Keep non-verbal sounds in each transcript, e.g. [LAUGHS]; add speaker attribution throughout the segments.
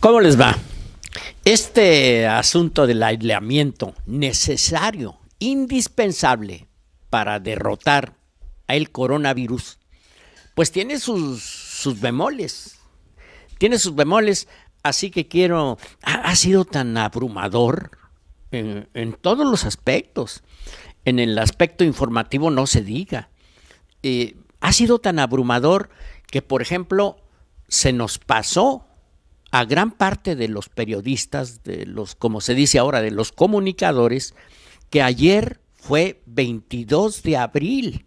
Speaker 1: ¿Cómo les va? Este asunto del aislamiento necesario, indispensable para derrotar al coronavirus, pues tiene sus, sus bemoles. Tiene sus bemoles, así que quiero... Ha, sido tan abrumador en, todos los aspectos. En el aspecto informativo no se diga. Eh, ha sido tan abrumador que, por ejemplo, se nos pasó a gran parte de los periodistas, de los, como se dice ahora, de los comunicadores, que ayer fue 22 de abril,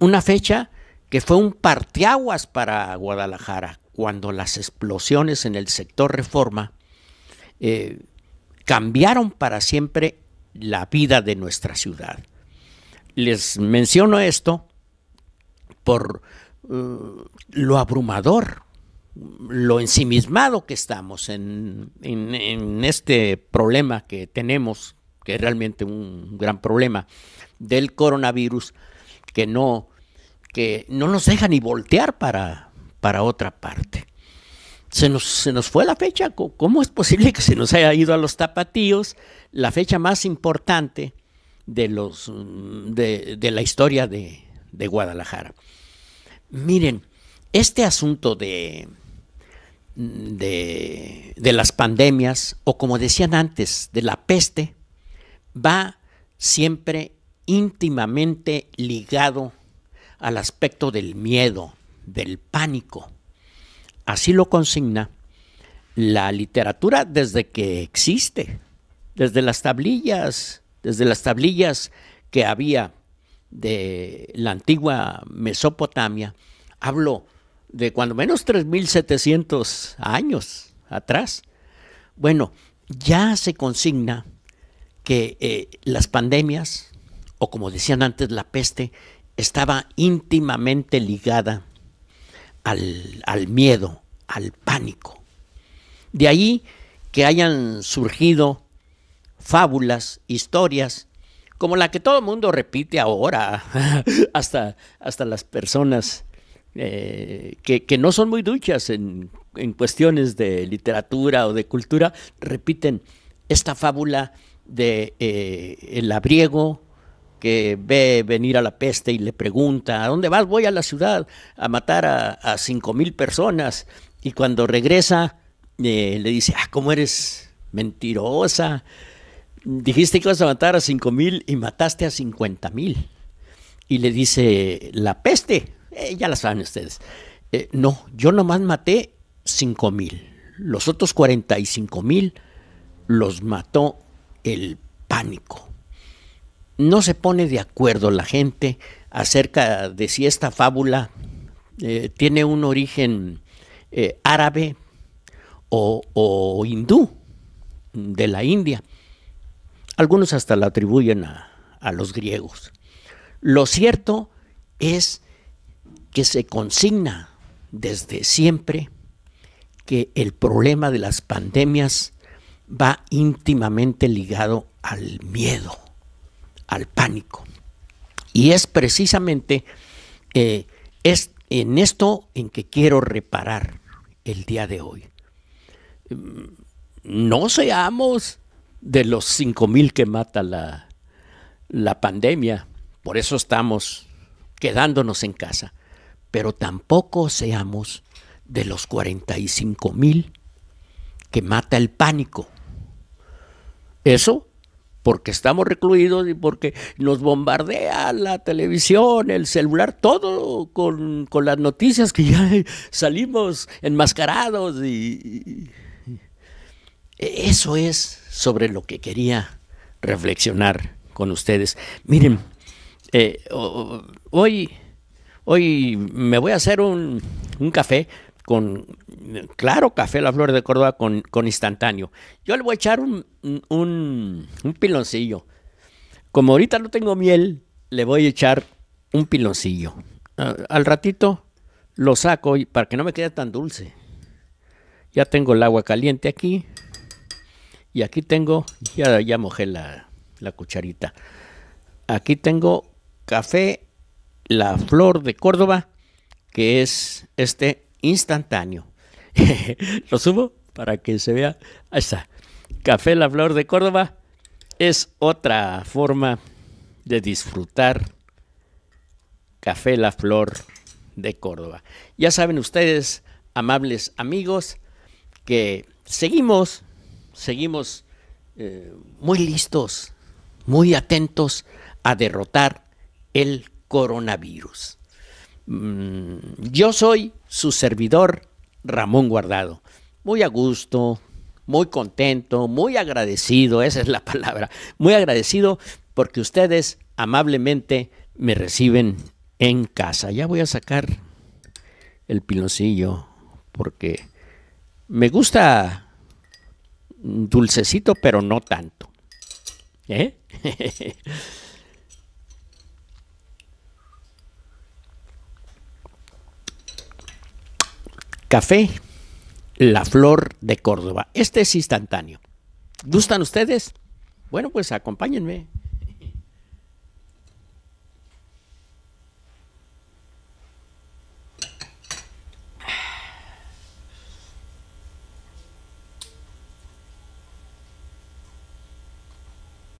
Speaker 1: una fecha que fue un parteaguas para Guadalajara, cuando las explosiones en el sector reforma eh, cambiaron para siempre la vida de nuestra ciudad. Les menciono esto por eh, lo abrumador lo ensimismado que estamos en, este problema que tenemos, que es realmente un gran problema, del coronavirus, que no, que no nos deja ni voltear para, para otra parte. Se nos, se nos fue la fecha. ¿Cómo es posible que se nos haya ido a los tapatíos la fecha más importante de, los, de, la historia de Guadalajara? Miren, este asunto de, Mm, de, las pandemias o como decían antes, de la peste, va siempre íntimamente ligado al aspecto del miedo, del pánico. Así lo consigna la literatura desde que existe, desde las tablillas, desde las tablillas que había de la antigua Mesopotamia. Hablo de cuando menos 3.700 años atrás. Bueno, ya se consigna que eh, las pandemias, o como decían antes, la peste, estaba íntimamente ligada al, miedo, al pánico. De ahí que hayan surgido fábulas, historias, como la que todo el mundo repite ahora, [LAUGHS] hasta, hasta las personas eh, que, no son muy duchas en, cuestiones de literatura o de cultura, repiten esta fábula de eh, el labriego que ve venir a la peste y le pregunta, ¿a dónde vas? Voy a la ciudad a matar a, cinco mil personas. Y cuando regresa, eh, le dice, ah, ¿cómo eres mentirosa? Dijiste que ibas a matar a cinco mil y mataste a cincuenta mil. Y le dice, la peste, eh, ya las saben ustedes. Eh, no, yo nomás maté 5 mil. Los otros 45 mil los mató el pánico. No se pone de acuerdo la gente acerca de si esta fábula eh, tiene un origen árabe o, o, hindú de la India. Algunos hasta la atribuyen a, a los griegos. Lo cierto es que se consigna desde siempre que el problema de las pandemias va íntimamente ligado al miedo, al pánico. Y es precisamente eh, es en esto en que quiero reparar el día de hoy. Mm, no seamos de los 5.000 que mata la, la pandemia, por eso estamos quedándonos en casa pero tampoco seamos de los 45 mil que mata el pánico. Eso porque estamos recluidos y porque nos bombardea la televisión, el celular, todo con, las noticias que ya [LAUGHS] salimos enmascarados. Y, eso es sobre lo que quería reflexionar con ustedes. Miren, eh, hoy hoy me voy a hacer un, café con, claro, café La Flor de Córdoba con, instantáneo. Yo le voy a echar un, piloncillo. Como ahorita no tengo miel, le voy a echar un piloncillo. Al ratito lo saco para que no me quede tan dulce. Ya tengo el agua caliente aquí. Y aquí tengo, ya, ya mojé la, la cucharita. Aquí tengo café la flor de Córdoba, que es este instantáneo. [LAUGHS] Lo subo para que se vea. Ahí está. Café La Flor de Córdoba es otra forma de disfrutar Café La Flor de Córdoba. Ya saben ustedes, amables amigos, que seguimos, seguimos eh, muy listos, muy atentos a derrotar el coronavirus. Mm, yo soy su servidor Ramón Guardado. Muy a gusto, muy contento, muy agradecido, esa es la palabra, muy agradecido porque ustedes amablemente me reciben en casa. Ya voy a sacar el piloncillo porque me gusta dulcecito, pero no tanto. ¿Eh? [LAUGHS] Café, la flor de Córdoba. Este es instantáneo. ¿Gustan ustedes? Bueno, pues acompáñenme.